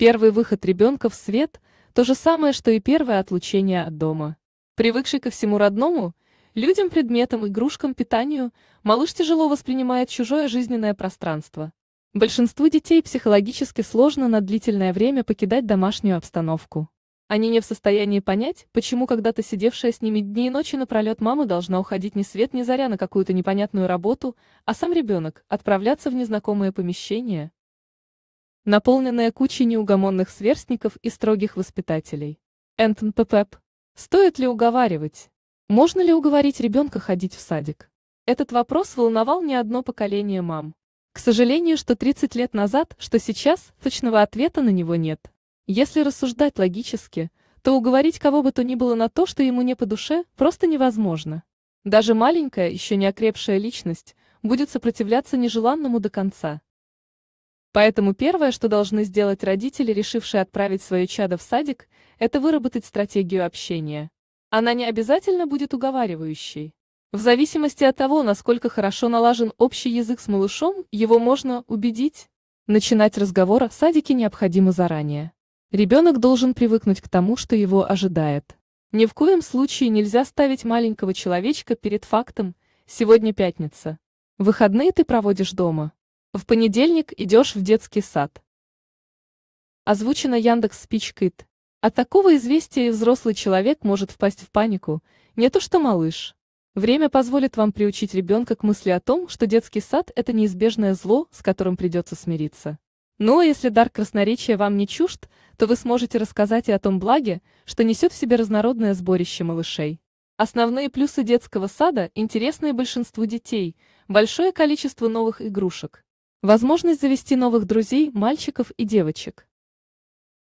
Первый выход ребенка в свет – то же самое, что и первое отлучение от дома. Привыкший ко всему родному, людям, предметам, игрушкам, питанию, малыш тяжело воспринимает чужое жизненное пространство. Большинству детей психологически сложно на длительное время покидать домашнюю обстановку. Они не в состоянии понять, почему когда-то сидевшая с ними дни и ночи напролет мама должна уходить ни свет ни заря на какую-то непонятную работу, а сам ребенок отправляться в незнакомое помещение, наполненная кучей неугомонных сверстников и строгих воспитателей. Энтон НТНПП. Стоит ли уговаривать? Можно ли уговорить ребенка ходить в садик? Этот вопрос волновал не одно поколение мам. К сожалению, что 30 лет назад, что сейчас, точного ответа на него нет. Если рассуждать логически, то уговорить кого бы то ни было на то, что ему не по душе, просто невозможно. Даже маленькая, еще не окрепшая личность будет сопротивляться нежеланному до конца. Поэтому первое, что должны сделать родители, решившие отправить свое чадо в садик, это выработать стратегию общения. Она не обязательно будет уговаривающей. В зависимости от того, насколько хорошо налажен общий язык с малышом, его можно убедить. Начинать разговор о садике необходимо заранее. Ребенок должен привыкнуть к тому, что его ожидает. Ни в коем случае нельзя ставить маленького человечка перед фактом «сегодня пятница». Выходные ты проводишь дома. В понедельник идешь в детский сад. Озвучено Яндекс Спичкит. От такого известия взрослый человек может впасть в панику, не то что малыш. Время позволит вам приучить ребенка к мысли о том, что детский сад – это неизбежное зло, с которым придется смириться. Ну а если дар красноречия вам не чужд, то вы сможете рассказать и о том благе, что несет в себе разнородное сборище малышей. Основные плюсы детского сада интересны большинству детей – большое количество новых игрушек, Возможность завести новых друзей, мальчиков и девочек.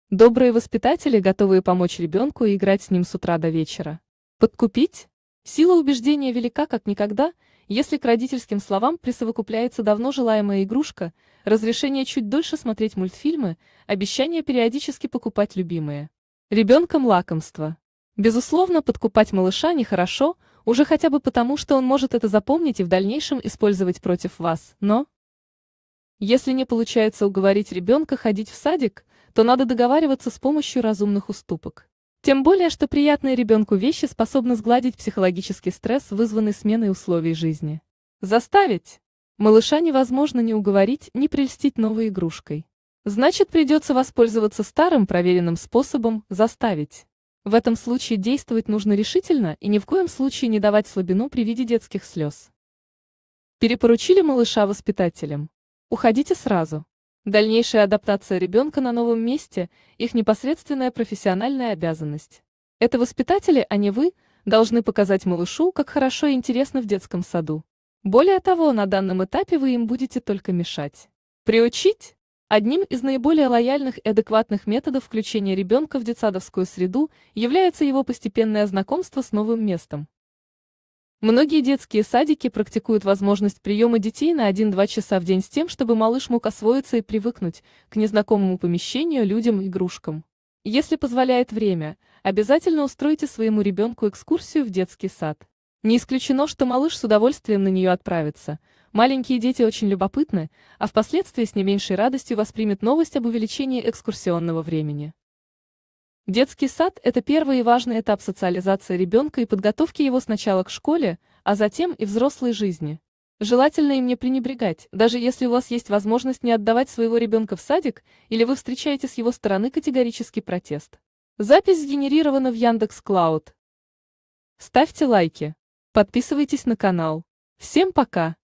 Добрые воспитатели, готовые помочь ребенку и играть с ним с утра до вечера. Подкупить? Сила убеждения велика как никогда, если к родительским словам присовокупляется давно желаемая игрушка, разрешение чуть дольше смотреть мультфильмы, обещание периодически покупать любимые. Ребенком лакомство. Безусловно, подкупать малыша нехорошо, уже хотя бы потому, что он может это запомнить и в дальнейшем использовать против вас, но... Если не получается уговорить ребенка ходить в садик, то надо договариваться с помощью разумных уступок. Тем более, что приятные ребенку вещи способны сгладить психологический стресс, вызванный сменой условий жизни. Заставить? Малыша невозможно ни уговорить, ни прельстить новой игрушкой. Значит, придется воспользоваться старым проверенным способом «заставить». В этом случае действовать нужно решительно и ни в коем случае не давать слабину при виде детских слез. Перепоручили малыша воспитателям. Уходите сразу. Дальнейшая адаптация ребенка на новом месте – их непосредственная профессиональная обязанность. Это воспитатели, а не вы, должны показать малышу, как хорошо и интересно в детском саду. Более того, на данном этапе вы им будете только мешать. Приучить? Одним из наиболее лояльных и адекватных методов включения ребенка в детсадовскую среду является его постепенное знакомство с новым местом. Многие детские садики практикуют возможность приема детей на 1-2 часа в день с тем, чтобы малыш мог освоиться и привыкнуть к незнакомому помещению, людям, игрушкам. Если позволяет время, обязательно устройте своему ребенку экскурсию в детский сад. Не исключено, что малыш с удовольствием на нее отправится. Маленькие дети очень любопытны, а впоследствии с не меньшей радостью воспримет новость об увеличении экскурсионного времени. Детский сад – это первый и важный этап социализации ребенка и подготовки его сначала к школе, а затем и взрослой жизни. Желательно им не пренебрегать, даже если у вас есть возможность не отдавать своего ребенка в садик или вы встречаете с его стороны категорический протест. Запись сгенерирована в Яндекс Клауд. Ставьте лайки. Подписывайтесь на канал. Всем пока!